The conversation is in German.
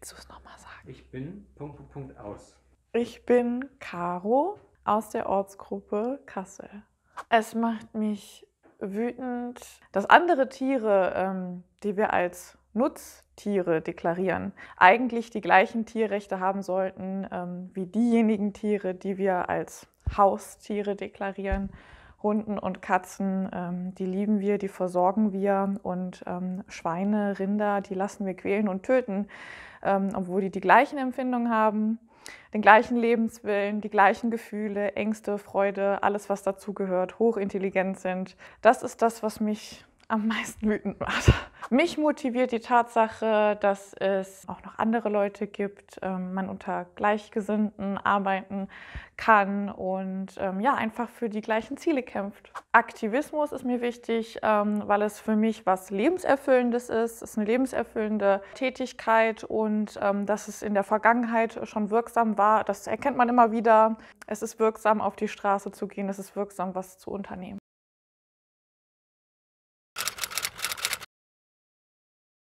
Willst du es nochmal sagen? Ich bin Punkt, Punkt, Punkt aus. Ich bin Caro aus der Ortsgruppe Kassel. Es macht mich wütend, dass andere Tiere, ähm, die wir als Nutztiere deklarieren, eigentlich die gleichen Tierrechte haben sollten ähm, wie diejenigen Tiere, die wir als Haustiere deklarieren. Hunden und Katzen, ähm, die lieben wir, die versorgen wir und ähm, Schweine, Rinder, die lassen wir quälen und töten, ähm, obwohl die die gleichen Empfindungen haben, den gleichen Lebenswillen, die gleichen Gefühle, Ängste, Freude, alles was dazugehört, hochintelligent sind. Das ist das, was mich am meisten wütend macht. Mich motiviert die Tatsache, dass es auch noch andere Leute gibt, ähm, man unter Gleichgesinnten arbeiten kann und ähm, ja, einfach für die gleichen Ziele kämpft. Aktivismus ist mir wichtig, ähm, weil es für mich was Lebenserfüllendes ist. Es ist eine lebenserfüllende Tätigkeit und dass es in der Vergangenheit schon wirksam war, das erkennt man immer wieder. Es ist wirksam, auf die Straße zu gehen, es ist wirksam, was zu unternehmen.